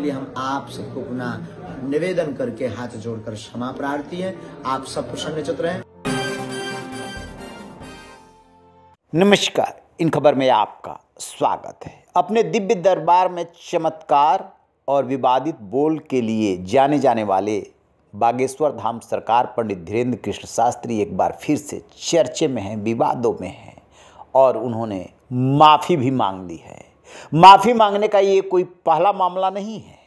लिए हम आप सबको अपना निवेदन करके हाथ जोड़कर क्षमा प्रार्थी हैं आप सब प्रसन्न चित रहे नमस्कार इन खबर में आपका स्वागत है अपने दिव्य दरबार में चमत्कार और विवादित बोल के लिए जाने जाने वाले बागेश्वर धाम सरकार पंडित धीरेन्द्र कृष्ण शास्त्री एक बार फिर से चर्चे में हैं विवादों में हैं और उन्होंने माफ़ी भी मांग ली है माफ़ी मांगने का ये कोई पहला मामला नहीं है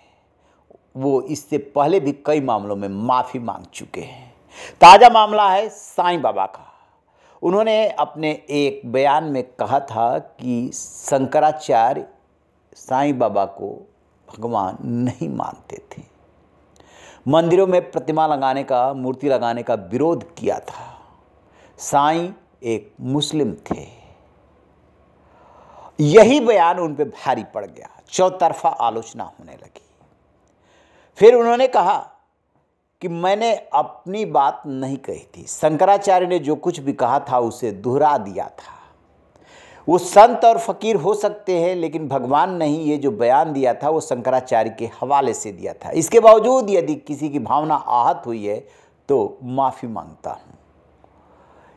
वो इससे पहले भी कई मामलों में माफ़ी मांग चुके हैं ताज़ा मामला है साईं बाबा का उन्होंने अपने एक बयान में कहा था कि शंकराचार्य साईं बाबा को भगवान नहीं मानते थे मंदिरों में प्रतिमा लगाने का मूर्ति लगाने का विरोध किया था साईं एक मुस्लिम थे यही बयान उन पर भारी पड़ गया चौतरफा आलोचना होने लगी फिर उन्होंने कहा कि मैंने अपनी बात नहीं कही थी शंकराचार्य ने जो कुछ भी कहा था उसे दोहरा दिया था वो संत और फकीर हो सकते हैं लेकिन भगवान नहीं ये जो बयान दिया था वो शंकराचार्य के हवाले से दिया था इसके बावजूद यदि किसी की भावना आहत हुई है तो माफ़ी मांगता हूँ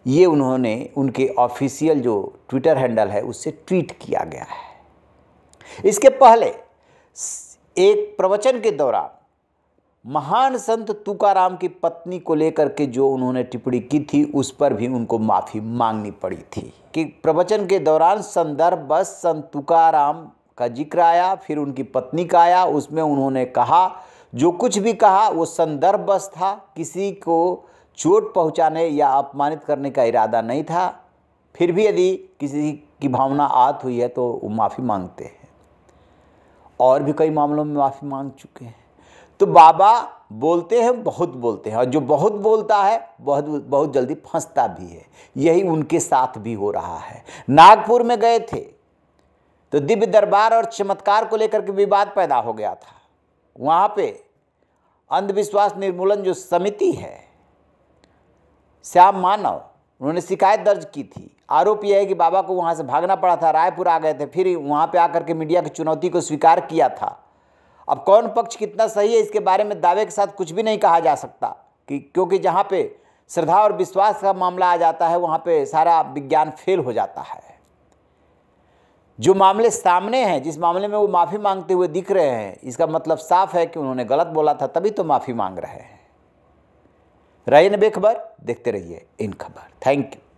ये उन्होंने उनके ऑफिशियल जो ट्विटर हैंडल है उससे ट्वीट किया गया है इसके पहले एक प्रवचन के दौरान महान संत तुकाराम की पत्नी को लेकर के जो उन्होंने टिप्पणी की थी उस पर भी उनको माफ़ी मांगनी पड़ी थी कि प्रवचन के दौरान संदर्भ बस संत तुकाराम का जिक्र आया फिर उनकी पत्नी का आया उसमें उन्होंने कहा जो कुछ भी कहा वो संदर्भ बस था किसी को चोट पहुंचाने या अपमानित करने का इरादा नहीं था फिर भी यदि किसी की भावना आत हुई है तो वो माफ़ी मांगते हैं और भी कई मामलों में माफ़ी मांग चुके हैं तो बाबा बोलते हैं बहुत बोलते हैं और जो बहुत बोलता है बहुत बहुत जल्दी फंसता भी है यही उनके साथ भी हो रहा है नागपुर में गए थे तो दिव्य दरबार और चमत्कार को लेकर के विवाद पैदा हो गया था वहाँ पे अंधविश्वास निर्मूलन जो समिति है श्याम मानव उन्होंने शिकायत दर्ज की थी आरोप यह है कि बाबा को वहाँ से भागना पड़ा था रायपुर आ गए थे फिर वहाँ पे आकर के मीडिया की चुनौती को स्वीकार किया था अब कौन पक्ष कितना सही है इसके बारे में दावे के साथ कुछ भी नहीं कहा जा सकता कि क्योंकि जहाँ पे श्रद्धा और विश्वास का मामला आ जाता है वहाँ पे सारा विज्ञान फेल हो जाता है जो मामले सामने हैं जिस मामले में वो माफ़ी मांगते हुए दिख रहे हैं इसका मतलब साफ है कि उन्होंने गलत बोला था तभी तो माफ़ी मांग रहे हैं राजन बेखबर देखते रहिए इन खबर थैंक यू